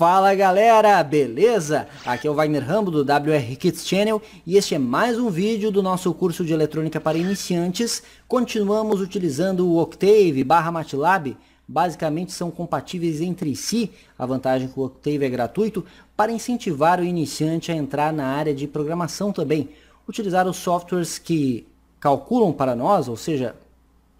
Fala galera, beleza? Aqui é o Wagner Rambo do WR Kids Channel e este é mais um vídeo do nosso curso de eletrônica para iniciantes. Continuamos utilizando o Octave barra MATLAB, basicamente são compatíveis entre si, a vantagem é que o Octave é gratuito, para incentivar o iniciante a entrar na área de programação também. Utilizar os softwares que calculam para nós, ou seja,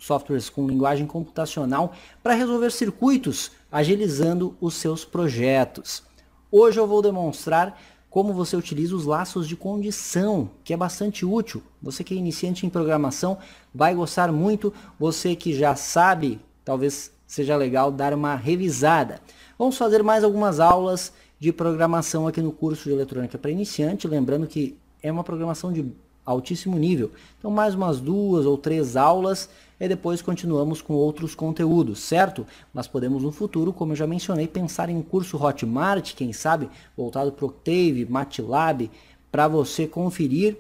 softwares com linguagem computacional para resolver circuitos, agilizando os seus projetos. Hoje eu vou demonstrar como você utiliza os laços de condição, que é bastante útil. Você que é iniciante em programação vai gostar muito, você que já sabe, talvez seja legal dar uma revisada. Vamos fazer mais algumas aulas de programação aqui no curso de eletrônica para iniciante, lembrando que é uma programação de altíssimo nível. Então, mais umas duas ou três aulas e depois continuamos com outros conteúdos, certo? Mas podemos no futuro, como eu já mencionei, pensar em um curso Hotmart, quem sabe, voltado para Octave, MATLAB, para você conferir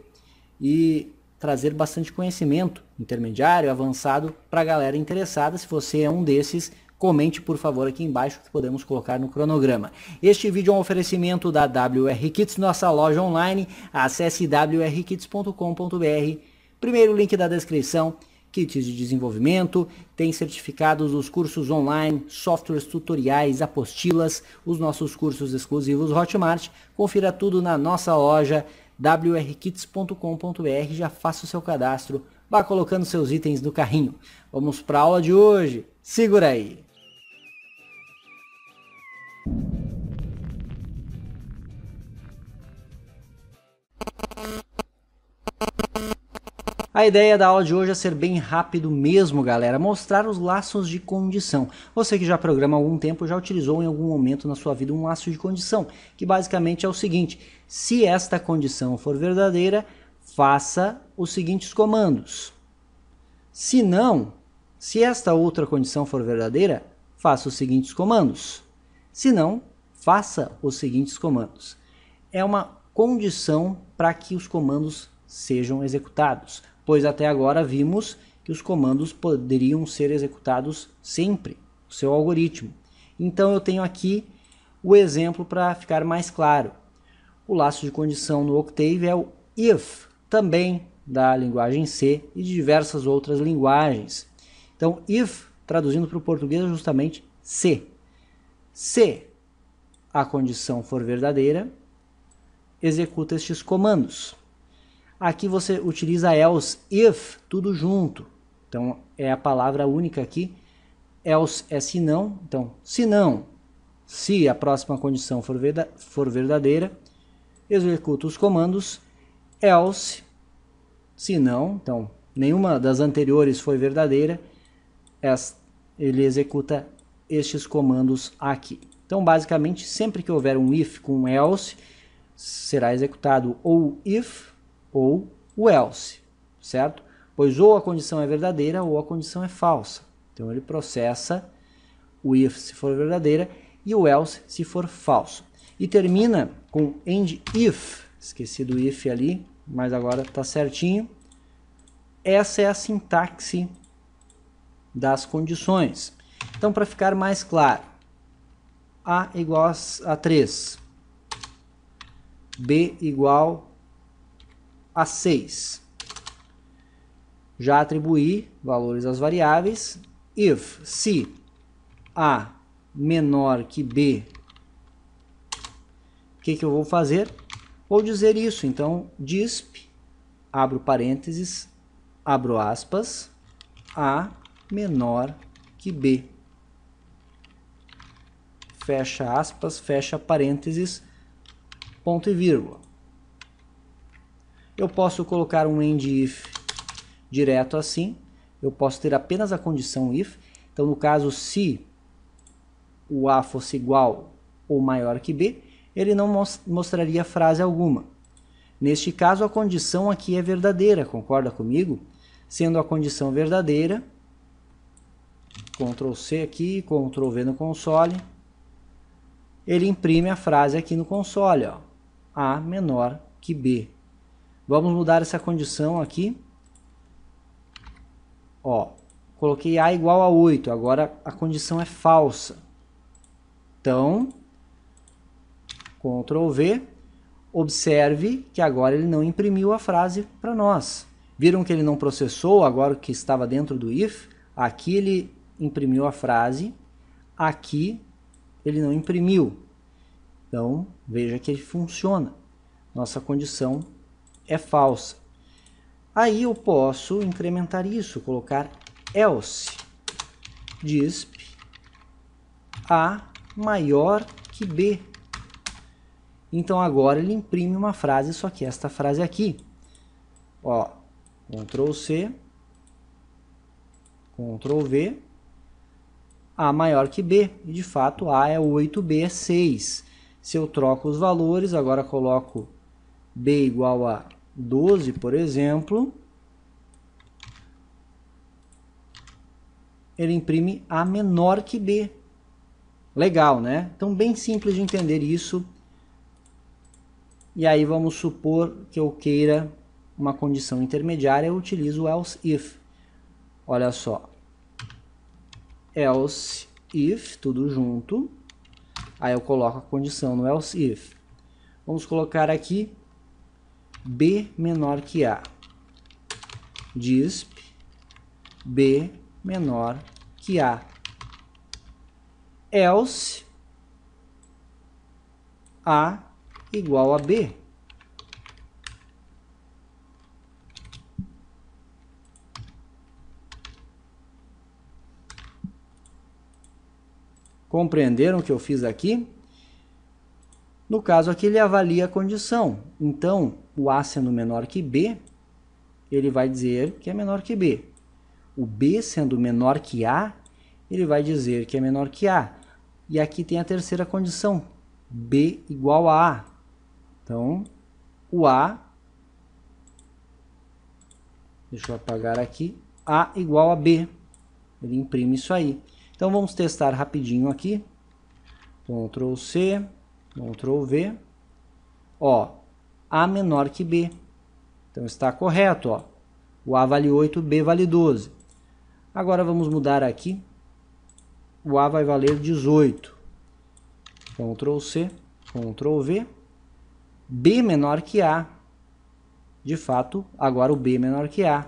e trazer bastante conhecimento intermediário, avançado para a galera interessada. Se você é um desses, comente por favor aqui embaixo que podemos colocar no cronograma. Este vídeo é um oferecimento da WR Kits, nossa loja online. Acesse wrkits.com.br, primeiro link da descrição kits de desenvolvimento, tem certificados os cursos online, softwares tutoriais, apostilas, os nossos cursos exclusivos Hotmart. Confira tudo na nossa loja wrkits.com.br, já faça o seu cadastro, vá colocando seus itens no carrinho. Vamos para a aula de hoje. Segura aí. A ideia da aula de hoje é ser bem rápido mesmo, galera, mostrar os laços de condição. Você que já programa há algum tempo já utilizou em algum momento na sua vida um laço de condição, que basicamente é o seguinte: se esta condição for verdadeira, faça os seguintes comandos. Se não, se esta outra condição for verdadeira, faça os seguintes comandos. Se não, faça os seguintes comandos. É uma condição para que os comandos sejam executados, pois até agora vimos que os comandos poderiam ser executados sempre, o seu algoritmo. Então eu tenho aqui o exemplo para ficar mais claro. O laço de condição no Octave é o if, também da linguagem C e de diversas outras linguagens. Então if, traduzindo para o português, é justamente se. Se a condição for verdadeira, executa estes comandos. Aqui você utiliza else if tudo junto. Então é a palavra única aqui. Else é se não. Então, se não, se a próxima condição for, verdadeira, executa os comandos else se não, então nenhuma das anteriores foi verdadeira, ele executa estes comandos aqui. Então, basicamente, sempre que houver um if com else, será executado ou if ou o else, certo? Pois ou a condição é verdadeira ou a condição é falsa. Então, ele processa o if se for verdadeira e o else se for falso. E termina com end if, esqueci do if ali, mas agora está certinho. Essa é a sintaxe das condições. Então, para ficar mais claro, A igual a 3, B igual a 6. Já atribuí valores às variáveis. If, se A menor que B, o que, que eu vou fazer? Vou dizer isso, então, disp, abro parênteses, abro aspas, A menor que que B. Fecha aspas, fecha parênteses, ponto e vírgula. Eu posso colocar um end if direto assim, eu posso ter apenas a condição if. Então, no caso, se o A fosse igual ou maior que B, ele não mostraria frase alguma. Neste caso, a condição aqui é verdadeira, concorda comigo? Sendo a condição verdadeira, Ctrl C aqui, Ctrl V no console, ele imprime a frase aqui no console, ó, A menor que B. Vamos mudar essa condição aqui. Ó, coloquei A igual a 8, agora a condição é falsa. Então, Ctrl V, observe que agora ele não imprimiu a frase para nós. Viram que ele não processou agora o que estava dentro do if? Aqui ele imprimiu a frase, aqui ele não imprimiu. Então, veja que ele funciona. Nossa condição é falsa. Aí eu posso incrementar isso, colocar else disp a maior que b. Então agora ele imprime uma frase, só que esta frase aqui. Ó, Ctrl C, Ctrl V, a maior que B, e de fato A é 8B, é 6. Se eu troco os valores, agora coloco B igual a 12, por exemplo, ele imprime A menor que B. Legal, né? Então, bem simples de entender isso. E aí vamos supor que eu queira uma condição intermediária, eu utilizo o else if. Olha só, else if, tudo junto. Aí eu coloco a condição no else if. Vamos colocar aqui B menor que A. Disp B menor que A. Else A igual a B. Compreenderam o que eu fiz aqui? No caso aqui, ele avalia a condição. Então, o A sendo menor que B, ele vai dizer que é menor que B. O B sendo menor que A, ele vai dizer que é menor que A. E aqui tem a terceira condição, B igual a A. Então, o A, deixa eu apagar aqui, A igual a B. Ele imprime isso aí. Então vamos testar rapidinho aqui. Ctrl C, Ctrl V. Ó, A menor que B. Então está correto, ó. O A vale 8, B vale 12. Agora vamos mudar aqui. O A vai valer 18. Ctrl C, Ctrl V. B menor que A. De fato, agora o B menor que A.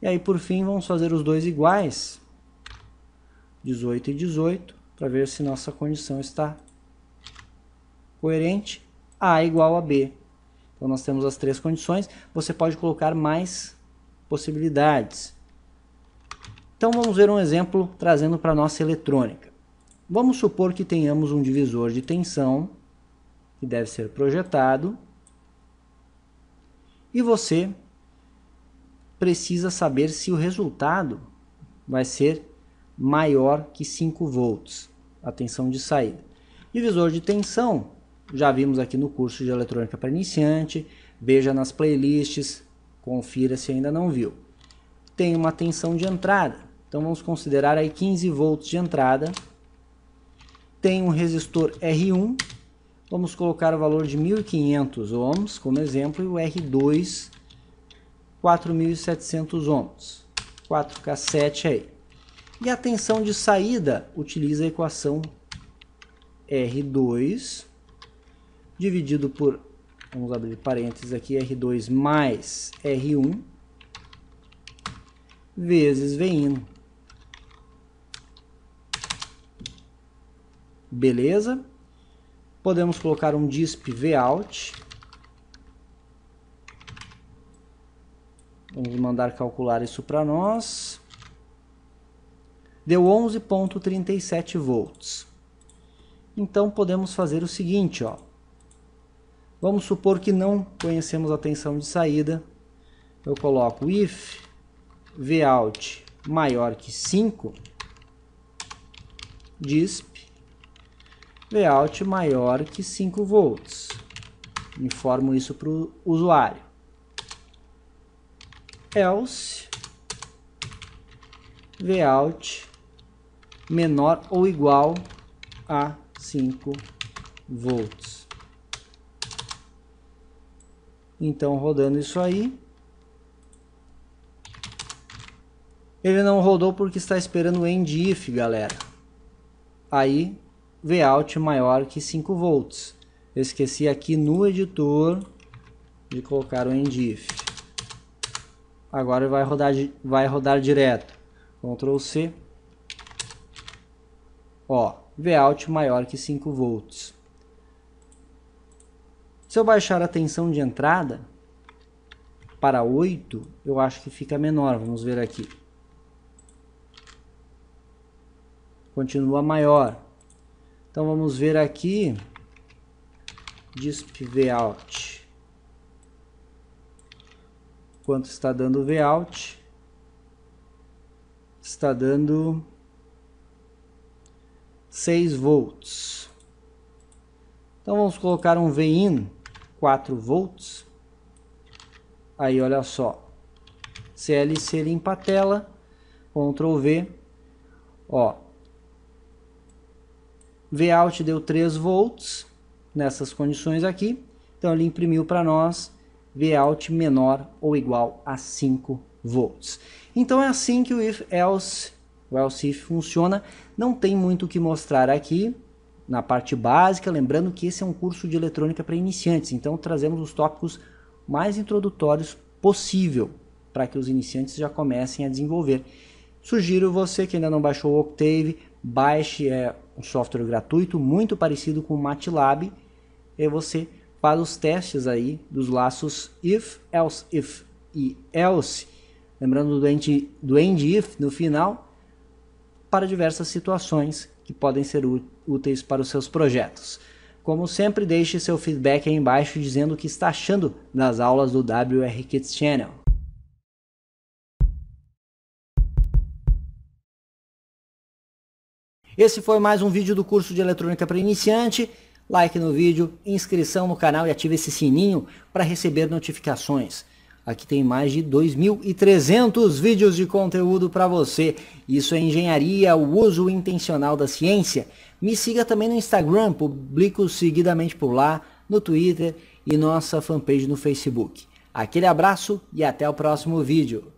E aí, por fim, vamos fazer os dois iguais 18 e 18, para ver se nossa condição está coerente. A igual a B. Então nós temos as três condições. Você pode colocar mais possibilidades. Então vamos ver um exemplo trazendo para a nossa eletrônica. Vamos supor que tenhamos um divisor de tensão que deve ser projetado e você precisa saber se o resultado vai ser maior que 5 volts, a tensão de saída. Divisor de tensão, já vimos aqui no curso de eletrônica para iniciante, veja nas playlists, confira se ainda não viu. Tem uma tensão de entrada, então vamos considerar aí 15 volts de entrada. Tem um resistor R1, vamos colocar o valor de 1500 ohms como exemplo e o R2 4700 ohms, 4K7 aí. E a tensão de saída utiliza a equação R2 dividido por, vamos abrir parênteses aqui, R2 mais R1 vezes Vino. Beleza? Podemos colocar um disp vout. Vamos mandar calcular isso para nós deu 11.37 volts. Então podemos fazer o seguinte, ó. Vamos supor que não conhecemos a tensão de saída. Eu coloco if vout maior que 5, DISP vout maior que 5 volts. Informo isso para o usuário. Else vout menor ou igual a 5 volts. Então, rodando isso aí. Ele não rodou porque está esperando o end if, galera. Aí, Vout maior que 5 volts. Eu esqueci aqui no editor de colocar o end if. Agora vai rodar, vai rodar direto. Ctrl C, Ó, Vout maior que 5 volts. Se eu baixar a tensão de entrada para 8, eu acho que fica menor. Vamos ver aqui. Continua maior. Então vamos ver aqui. Disp Vout. Quanto está dando o Vout? Está dando 6 volts. Então vamos colocar um Vin 4 volts. Aí olha só. CLC limpa a tela, Ctrl V, ó. Vout deu 3 volts nessas condições aqui. Então ele imprimiu para nós Vout menor ou igual a 5 volts. Então é assim que o if else o else if funciona. Não tem muito o que mostrar aqui na parte básica, lembrando que esse é um curso de eletrônica para iniciantes, então trazemos os tópicos mais introdutórios possível para que os iniciantes já comecem a desenvolver. Sugiro você que ainda não baixou o Octave, baixe é um software gratuito muito parecido com o MATLAB e você faz os testes aí dos laços if, else if e else, lembrando do end, do end if no final para diversas situações que podem ser úteis para os seus projetos. Como sempre, deixe seu feedback aí embaixo dizendo o que está achando das aulas do WR Kids Channel. Esse foi mais um vídeo do curso de eletrônica para iniciante. Like no vídeo, inscrição no canal e ative esse sininho para receber notificações. Aqui tem mais de 2.300 vídeos de conteúdo para você. Isso é engenharia, o uso intencional da ciência. Me siga também no Instagram, publico seguidamente por lá, no Twitter e nossa fanpage no Facebook. Aquele abraço e até o próximo vídeo.